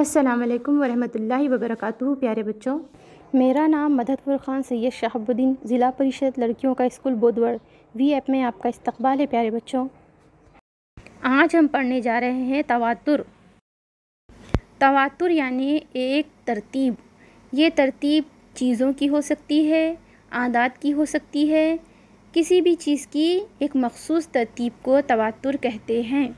असलकम वरहमल वबरक प्यारे बच्चों मेरा नाम मदतपुर ख़ान सैयद शहाबुद्दीन ज़िला परिषद लड़कियों का स्कूल बोधवर वी एप में आपका इस्तकबाल है प्यारे बच्चों आज हम पढ़ने जा रहे हैं तवातुर तवातुर यानी एक तरतीब ये तरतीब चीज़ों की हो सकती है आदात की हो सकती है किसी भी चीज़ की एक मखसूस तरतीब को तवातुर कहते हैं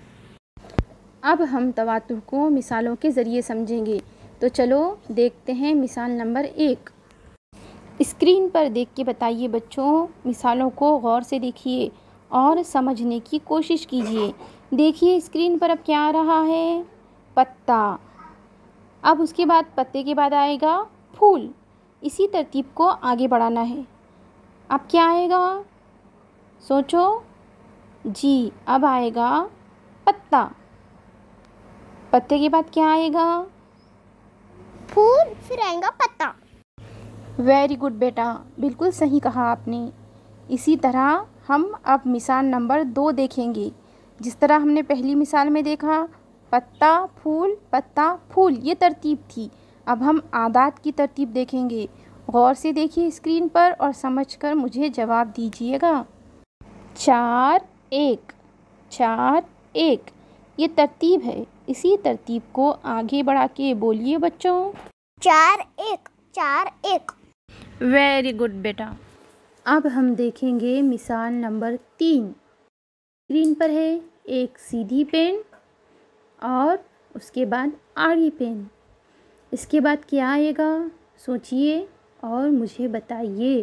अब हम तवातुर को मिसालों के ज़रिए समझेंगे तो चलो देखते हैं मिसाल नंबर एक स्क्रीन पर देख के बताइए बच्चों मिसालों को गौर से देखिए और समझने की कोशिश कीजिए देखिए स्क्रीन पर अब क्या आ रहा है पत्ता अब उसके बाद पत्ते के बाद आएगा फूल इसी तरतीब को आगे बढ़ाना है अब क्या आएगा सोचो जी अब आएगा पत्ता पत्ते के बाद क्या आएगा फूल फिर आएगा पत्ता वेरी गुड बेटा बिल्कुल सही कहा आपने इसी तरह हम अब मिसाल नंबर दो देखेंगे जिस तरह हमने पहली मिसाल में देखा पत्ता फूल पत्ता फूल ये तरतीब थी अब हम आदात की तरतीब देखेंगे गौर से देखिए स्क्रीन पर और समझकर मुझे जवाब दीजिएगा चार एक चार एक ये तरतीब है इसी तरतीब को आगे बढ़ा के बोलिए बच्चों चार एक चार एक वेरी गुड बेटा अब हम देखेंगे मिसाल नंबर तीन स्क्रीन पर है एक सीधी पेन और उसके बाद आड़ी पेन इसके बाद क्या आएगा सोचिए और मुझे बताइए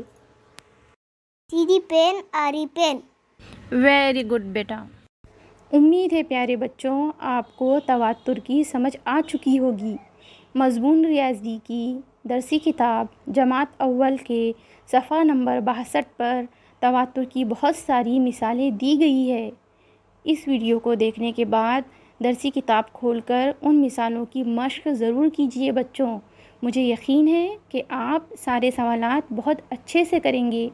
सीधी पेन आरी पेन वेरी गुड बेटा उम्मीद है प्यारे बच्चों आपको तवातुर की समझ आ चुकी होगी मजमून रियाजी की दरसी किताब जमात अव्वल के सफ़ा नंबर बासठ पर तवातुर की बहुत सारी मिसालें दी गई है इस वीडियो को देखने के बाद दरसी किताब खोलकर उन मिसालों की मशक ज़रूर कीजिए बच्चों मुझे यकीन है कि आप सारे सवाल बहुत अच्छे से करेंगे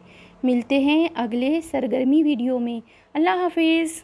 मिलते हैं अगले सरगर्मी वीडियो में अल्लाह हाफिज़